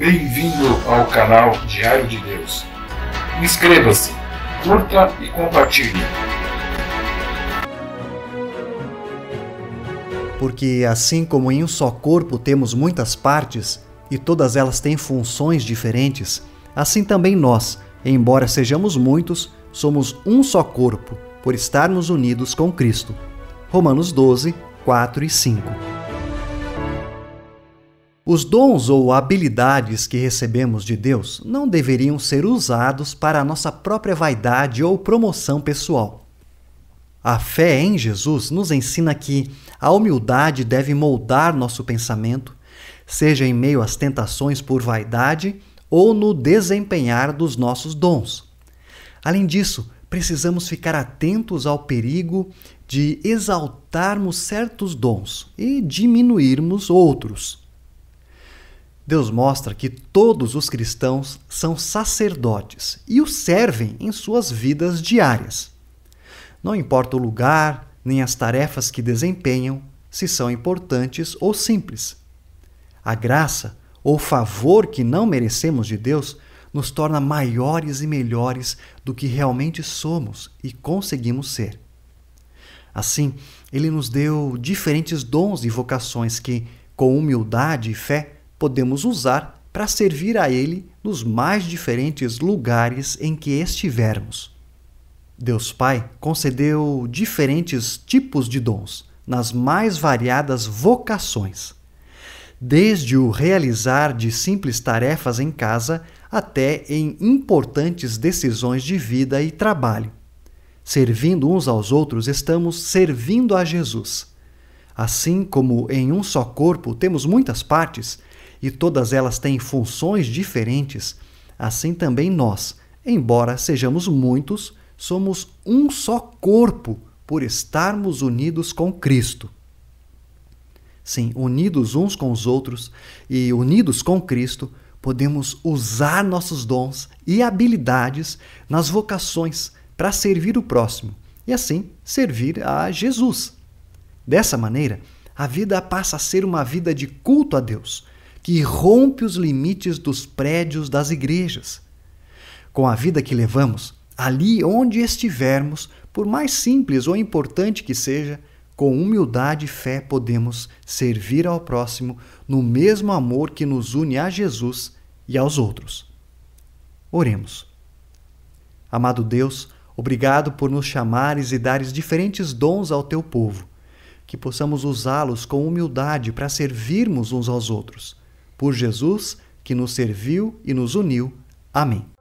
Bem-vindo ao canal Diário de Deus. Inscreva-se, curta e compartilhe. Porque assim como em um só corpo temos muitas partes e todas elas têm funções diferentes, assim também nós, embora sejamos muitos, somos um só corpo, por estarmos unidos com Cristo. Romanos 12, 4 e 5. Os dons ou habilidades que recebemos de Deus não deveriam ser usados para a nossa própria vaidade ou promoção pessoal. A fé em Jesus nos ensina que a humildade deve moldar nosso pensamento, seja em meio às tentações por vaidade ou no desempenhar dos nossos dons. Além disso, precisamos ficar atentos ao perigo de exaltarmos certos dons e diminuirmos outros. Deus mostra que todos os cristãos são sacerdotes e o servem em suas vidas diárias. Não importa o lugar, nem as tarefas que desempenham, se são importantes ou simples. A graça ou favor que não merecemos de Deus nos torna maiores e melhores do que realmente somos e conseguimos ser. Assim, ele nos deu diferentes dons e vocações que, com humildade e fé, podemos usar para servir a Ele nos mais diferentes lugares em que estivermos. Deus Pai concedeu diferentes tipos de dons nas mais variadas vocações, desde o realizar de simples tarefas em casa até em importantes decisões de vida e trabalho. Servindo uns aos outros, estamos servindo a Jesus. Assim como em um só corpo temos muitas partes, e todas elas têm funções diferentes, assim também nós, embora sejamos muitos, somos um só corpo por estarmos unidos com Cristo. Sim, unidos uns com os outros e unidos com Cristo, podemos usar nossos dons e habilidades nas vocações para servir o próximo e assim servir a Jesus. Dessa maneira, a vida passa a ser uma vida de culto a Deus, que rompe os limites dos prédios das igrejas. Com a vida que levamos, ali onde estivermos, por mais simples ou importante que seja, com humildade e fé podemos servir ao próximo no mesmo amor que nos une a Jesus e aos outros. Oremos. Amado Deus, obrigado por nos chamares e dares diferentes dons ao teu povo, que possamos usá-los com humildade para servirmos uns aos outros por Jesus, que nos serviu e nos uniu. Amém.